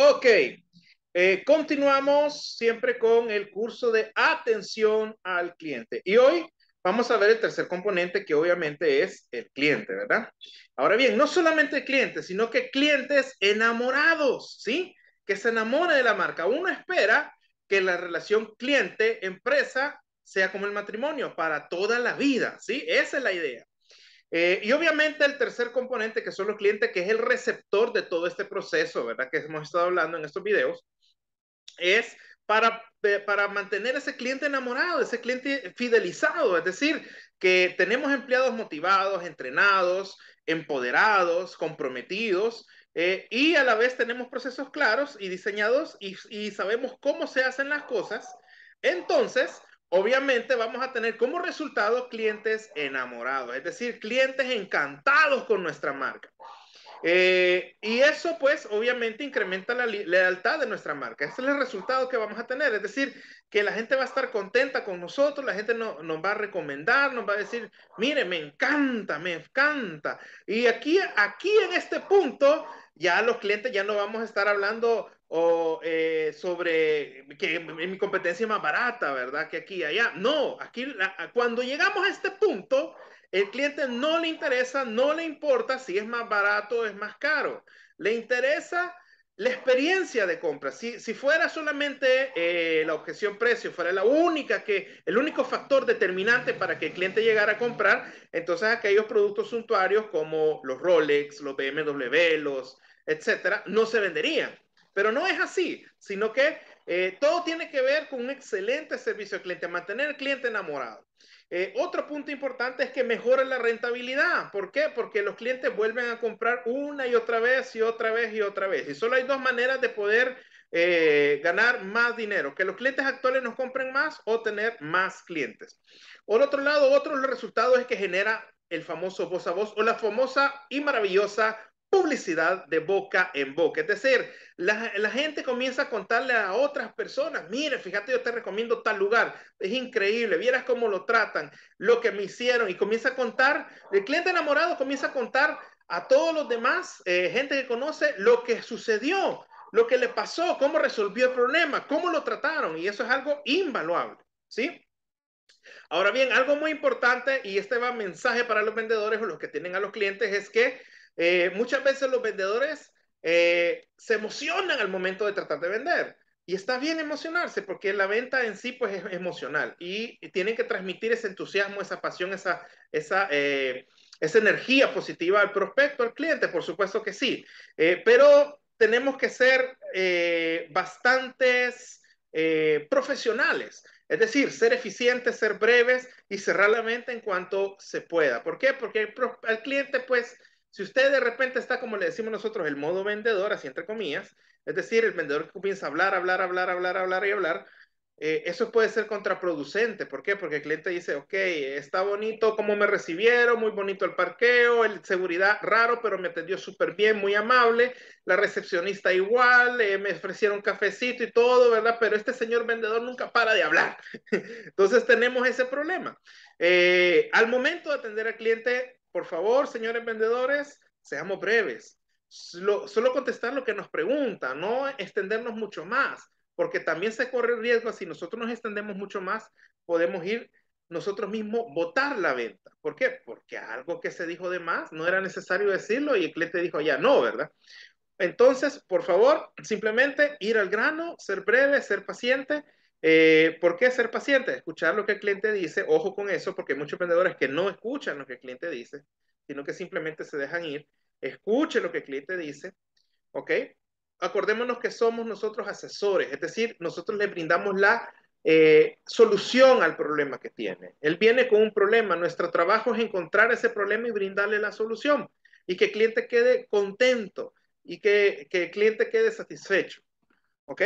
Ok, eh, continuamos siempre con el curso de atención al cliente. Y hoy vamos a ver el tercer componente que obviamente es el cliente, ¿verdad? Ahora bien, no solamente el cliente, sino que clientes enamorados, ¿sí? Que se enamore de la marca. Uno espera que la relación cliente-empresa sea como el matrimonio para toda la vida, ¿sí? Esa es la idea. Eh, y obviamente el tercer componente, que son los clientes, que es el receptor de todo este proceso, ¿verdad? Que hemos estado hablando en estos videos, es para, eh, para mantener ese cliente enamorado, ese cliente fidelizado, es decir, que tenemos empleados motivados, entrenados, empoderados, comprometidos, eh, y a la vez tenemos procesos claros y diseñados y, y sabemos cómo se hacen las cosas. Entonces, obviamente vamos a tener como resultado clientes enamorados, es decir, clientes encantados con nuestra marca. Eh, y eso pues obviamente incrementa la lealtad de nuestra marca. Este es el resultado que vamos a tener. Es decir, que la gente va a estar contenta con nosotros, la gente nos va a recomendar, nos va a decir, mire, me encanta, me encanta. Y aquí, aquí en este punto, ya los clientes ya no vamos a estar hablando o eh, sobre que mi competencia es más barata, ¿verdad? Que aquí y allá. No, aquí cuando llegamos a este punto, el cliente no le interesa, no le importa si es más barato o es más caro. Le interesa la experiencia de compra. Si, si fuera solamente eh, la objeción precio, fuera la única que, el único factor determinante para que el cliente llegara a comprar, entonces aquellos productos suntuarios como los Rolex, los BMW, los etcétera, no se venderían pero no es así, sino que eh, todo tiene que ver con un excelente servicio al cliente, mantener al cliente enamorado. Eh, otro punto importante es que mejora la rentabilidad. ¿Por qué? Porque los clientes vuelven a comprar una y otra vez y otra vez y otra vez. Y solo hay dos maneras de poder eh, ganar más dinero, que los clientes actuales nos compren más o tener más clientes. Por otro lado, otro resultado es que genera el famoso voz a voz o la famosa y maravillosa publicidad de boca en boca. Es decir, la, gente comienza a contarle a otras personas, mire, fíjate, yo te recomiendo tal lugar, es increíble, vieras cómo lo tratan, lo que me hicieron, y comienza a contar, el cliente enamorado comienza a contar a todos los demás, eh, gente que conoce, lo que sucedió, lo que le pasó, cómo resolvió el problema, cómo lo trataron, y eso es algo invaluable, ¿sí? Ahora bien, algo muy importante, y este va mensaje para los vendedores o los que tienen a los clientes, es que eh, muchas veces los vendedores eh, se emocionan al momento de tratar de vender. Y está bien emocionarse porque la venta en sí pues es emocional y tienen que transmitir ese entusiasmo, esa pasión, esa, esa, eh, esa energía positiva al prospecto, al cliente, por supuesto que sí. pero tenemos que ser bastantes profesionales. Es decir, ser eficientes, ser breves y cerrar la mente en cuanto se pueda. ¿Por qué? Porque el, al cliente, pues, si usted de repente está, como le decimos nosotros, el modo vendedor, así entre comillas, es decir, el vendedor que comienza a hablar, hablar, hablar, hablar, hablar y hablar, eh, eso puede ser contraproducente. ¿Por qué? Porque el cliente dice, ok, está bonito cómo me recibieron, muy bonito el parqueo, el seguridad raro, pero me atendió súper bien, muy amable, la recepcionista igual, eh, me ofrecieron cafecito y todo, ¿verdad? Pero este señor vendedor nunca para de hablar. Entonces tenemos ese problema. Eh, al momento de atender al cliente, por favor, señores vendedores, seamos breves. Solo, contestar lo que nos pregunta, no extendernos mucho más, porque también se corre el riesgo, si nosotros nos extendemos mucho más, podemos ir nosotros mismos votar la venta. ¿Por qué? Porque algo que se dijo de más no era necesario decirlo y el cliente dijo ya no, ¿verdad? Entonces, por favor, simplemente ir al grano, ser breve, ser paciente eh, ¿Por qué ser paciente? Escuchar lo que el cliente dice. Ojo con eso, porque hay muchos vendedores que no escuchan lo que el cliente dice, sino que simplemente se dejan ir. Escuche lo que el cliente dice. ¿Ok? Acordémonos que somos nosotros asesores, es decir, nosotros le brindamos la eh, solución al problema que tiene. Él viene con un problema. Nuestro trabajo es encontrar ese problema y brindarle la solución y que el cliente quede contento y que, que el cliente quede satisfecho. ¿Ok?